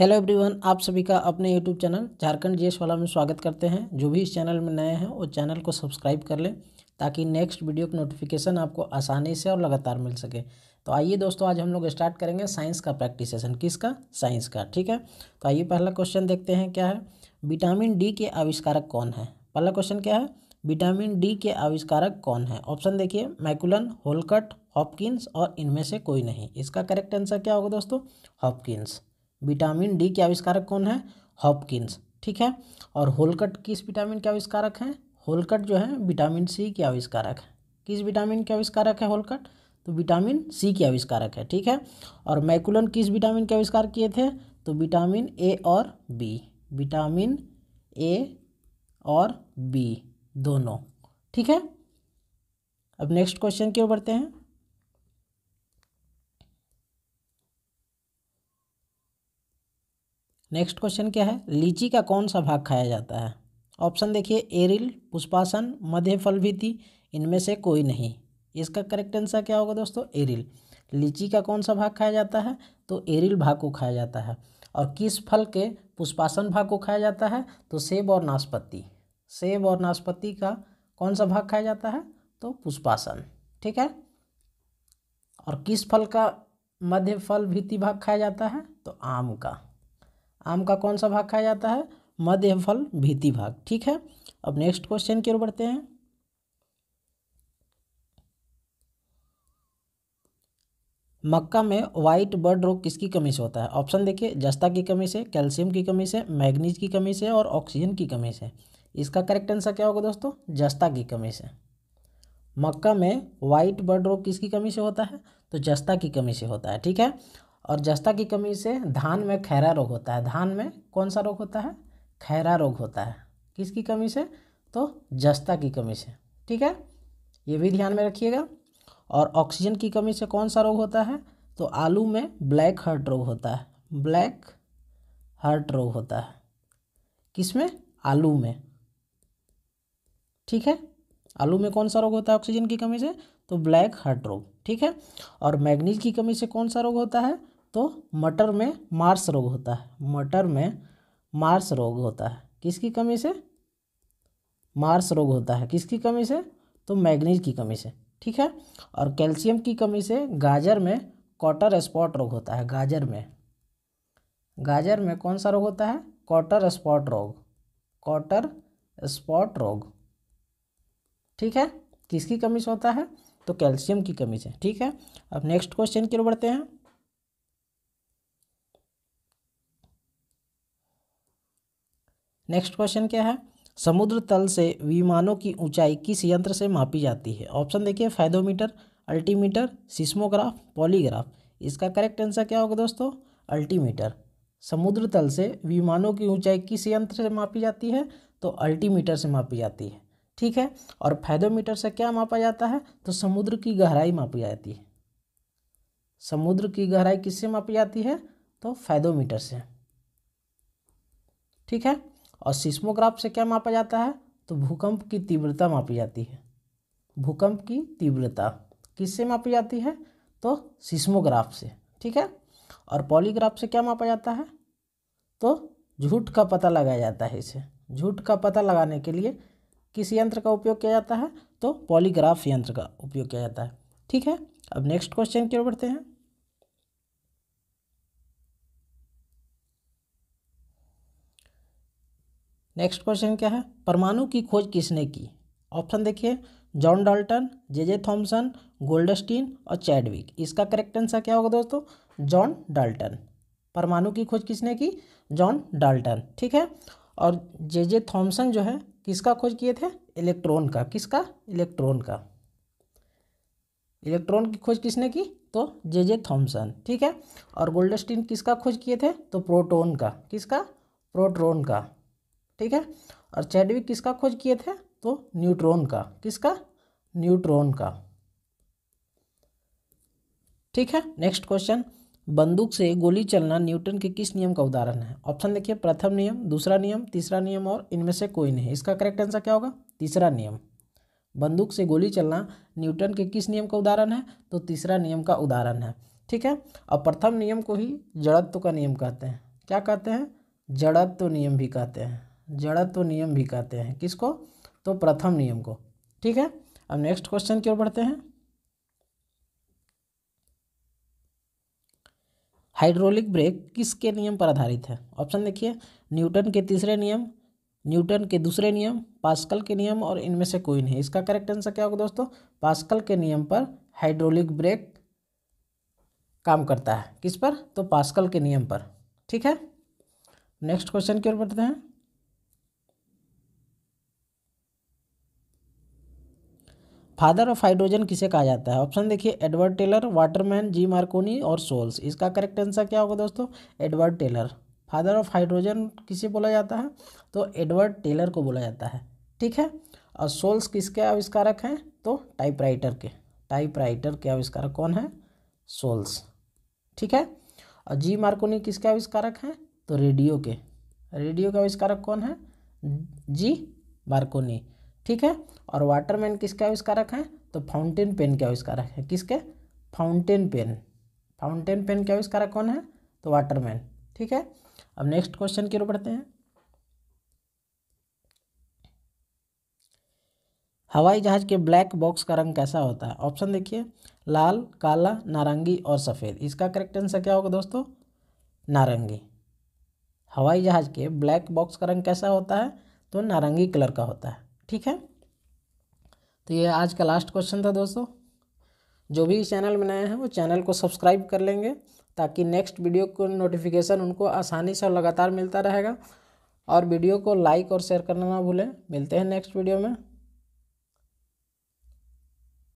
hello everyone आप सभी का अपने यूट्यूब चैनल झारखंड जी वाला में स्वागत करते हैं जो भी इस चैनल में नए हैं वो चैनल को सब्सक्राइब कर लें ताकि नेक्स्ट वीडियो का नोटिफिकेशन आपको आसानी से और लगातार मिल सके तो आइए दोस्तों आज हम लोग स्टार्ट करेंगे साइंस का प्रैक्टिस सेशन किसका साइंस का ठीक है तो आइए पहला क्वेश्चन देखते हैं क्या है विटामिन डी के आविष्कारक कौन है पहला क्वेश्चन क्या है विटामिन डी के आविष्कारक कौन है ऑप्शन देखिए मैकुलन होलकट हॉपकिंस और इनमें से कोई नहीं इसका करेक्ट आंसर क्या होगा दोस्तों हॉपकिंस विटामिन डी के आविष्कारक कौन है हॉपकिंस ठीक है और होलकट किस विटामिन के आविष्कारक हैं होलकट जो है विटामिन सी के आविष्कारक है किस विटामिन के आविष्कारक है होलकट तो विटामिन सी के आविष्कारक है ठीक है और मैकुलन किस विटामिन के आविष्कार किए थे तो विटामिन ए और बी विटामिन ए और बी दोनों ठीक है अब नेक्स्ट क्वेश्चन की ओर बढ़ते हैं नेक्स्ट क्वेश्चन क्या है लीची का कौन सा भाग खाया जाता है ऑप्शन देखिए एरिल पुष्पासन मध्य फलभीति इनमें से कोई नहीं इसका करेक्ट आंसर क्या होगा दोस्तों एरिल लीची का कौन सा भाग खाया जाता है तो एरिल भाग को खाया जाता है और किस फल के पुष्पासन भाग को खाया जाता है तो सेब और नाशपति सेब और नाशपति का कौन सा भाग खाया जाता है तो पुष्पासन ठीक है और किस फल का मध्य फल भीति भाग खाया जाता है तो आम का आम का कौन सा भाग खाया जाता है मध्य फल भीति भाग ठीक है अब नेक्स्ट क्वेश्चन की ओर बढ़ते हैं मक्का में वाइट बर्ड रोग किसकी कमी से होता है ऑप्शन देखिए जस्ता की कमी से कैल्शियम की कमी से मैग्नीज की कमी से और ऑक्सीजन की कमी से इसका करेक्ट आंसर क्या होगा दोस्तों जस्ता की कमी से मक्का में व्हाइट बर्ड रोग किसकी कमी से होता है तो जस्ता की कमी से होता है ठीक है और जस्ता की कमी से धान में खैरा रोग होता है धान में कौन सा रोग होता है खैरा रोग होता है किसकी कमी से तो जस्ता की कमी से ठीक है ये भी ध्यान में रखिएगा और ऑक्सीजन की कमी से कौन सा रोग होता है तो आलू में ब्लैक हार्ट रोग होता है ब्लैक हार्ट रोग होता है किसमें आलू में ठीक है आलू में कौन सा रोग होता है ऑक्सीजन की कमी से तो ब्लैक हार्ट रोग ठीक है और मैग्नीज की कमी से कौन सा रोग होता है तो मटर में मार्स रोग होता है मटर में मार्स रोग होता है किसकी कमी से मार्स रोग होता है किसकी कमी से तो मैग्नीज की कमी से ठीक है और कैल्शियम की कमी से गाजर में कॉटर स्पॉट रोग होता है गाजर में गाजर में कौन सा रोग होता है कॉटर स्पॉट रोग कॉटर स्पॉट रोग ठीक है किसकी कमी से होता है तो कैल्शियम की कमी से ठीक है अब नेक्स्ट क्वेश्चन की ओर बढ़ते हैं नेक्स्ट क्वेश्चन क्या है समुद्र तल से विमानों की ऊंचाई किस यंत्र से मापी जाती है ऑप्शन देखिए फाइदोमीटर अल्टीमीटर सिस्मोग्राफ पॉलीग्राफ इसका करेक्ट आंसर क्या होगा दोस्तों अल्टीमीटर समुद्र तल से विमानों की ऊंचाई किस यंत्र से मापी जाती है तो अल्टीमीटर से मापी जाती है ठीक है और फैदोमीटर से क्या मापा जाता है तो समुद्र की गहराई मापी जाती है समुद्र की गहराई किससे मापी जाती है तो फैदोमीटर से ठीक है और सिस्मोग्राफ से क्या मापा जाता है तो भूकंप की तीव्रता मापी जाती है भूकंप की तीव्रता किससे मापी जाती है तो सिस्मोग्राफ से ठीक है और पॉलीग्राफ से क्या मापा जाता है तो झूठ का पता लगाया जाता है इसे झूठ का पता लगाने के लिए किस यंत्र का उपयोग किया जाता है तो पॉलीग्राफ यंत्र का उपयोग किया जाता है ठीक है अब नेक्स्ट क्वेश्चन की ओर बढ़ते हैं नेक्स्ट क्वेश्चन क्या है परमाणु की खोज किसने की ऑप्शन देखिए John Dalton J J Thomson Goldstein और चैडविक इसका करेक्ट आंसर क्या होगा दोस्तों जॉन डाल्टन परमाणु की खोज किसने की जॉन डाल्टन ठीक है और जे जे थॉम्सन जो है किसका खोज किए थे इलेक्ट्रॉन का किसका इलेक्ट्रॉन का इलेक्ट्रॉन की खोज किसने की तो जे जे थॉम्सन ठीक है और गोल्डस्टीन किसका खोज किए थे तो प्रोटोन का किसका प्रोटोन का ठीक है और चैडविक किसका खोज किए थे तो न्यूट्रॉन का किसका न्यूट्रॉन का ठीक है नेक्स्ट क्वेश्चन बंदूक से गोली चलना न्यूटन के किस नियम का उदाहरण है ऑप्शन देखिए प्रथम नियम दूसरा नियम तीसरा नियम और इनमें से कोई नहीं इसका करेक्ट आंसर क्या होगा तीसरा नियम बंदूक से गोली चलना न्यूटन के किस नियम का उदाहरण है तो तीसरा नियम का उदाहरण है ठीक है और प्रथम नियम को ही जड़त्व का नियम कहते हैं क्या कहते हैं जड़त्व नियम भी कहते हैं जड़त्व नियम भी कहते हैं किसको तो प्रथम नियम को ठीक है अब नेक्स्ट क्वेश्चन की ओर बढ़ते हैं हाइड्रोलिक ब्रेक किसके नियम पर आधारित है ऑप्शन देखिए न्यूटन के तीसरे नियम न्यूटन के दूसरे नियम पास्कल के नियम और इनमें से कोई नहीं इसका करेक्ट आंसर क्या होगा दोस्तों पास्कल के नियम पर हाइड्रोलिक ब्रेक काम करता है किस पर तो पास्कल के नियम पर ठीक है नेक्स्ट क्वेश्चन की ओर बढ़ते हैं फादर ऑफ हाइड्रोजन किसे कहा जाता है ऑप्शन देखिए Edward Teller Waterman G Marconi और सोल्स इसका करेक्ट आंसर क्या होगा दोस्तों Edward Teller father of hydrogen किसे बोला जाता है तो एडवर्ड टेलर को बोला जाता है ठीक है और सोल्स किसके आविष्कारक हैं तो टाइपराइटर के टाइपराइटर के आविष्कारक कौन है सोल्स ठीक है और जी मार्कोनी किसके आविष्कारक हैं तो रेडियो के रेडियो के आविष्कारक कौन है जी मार्कोनी ठीक है और वाटरमैन तो किसके आविष्कारक हैं तो फाउंटेन पेन के आविष्कारक हैं किसके फाउंटेन पेन फाउंटेन पेन के आविष्कारक कौन है तो वाटरमैन ठीक है अब नेक्स्ट क्वेश्चन की ओर बढ़ते हैं हवाई जहाज के ब्लैक बॉक्स का रंग कैसा होता है ऑप्शन देखिए लाल काला नारंगी और सफ़ेद इसका करेक्ट आंसर क्या होगा दोस्तों नारंगी हवाई जहाज के ब्लैक बॉक्स का रंग कैसा होता है तो नारंगी कलर का होता है ठीक है तो ये आज का लास्ट क्वेश्चन था दोस्तों जो भी चैनल में नए हैं वो चैनल को सब्सक्राइब कर लेंगे ताकि नेक्स्ट वीडियो को नोटिफिकेशन उनको आसानी से और लगातार मिलता रहेगा और वीडियो को लाइक और शेयर करना ना भूलें मिलते हैं नेक्स्ट वीडियो में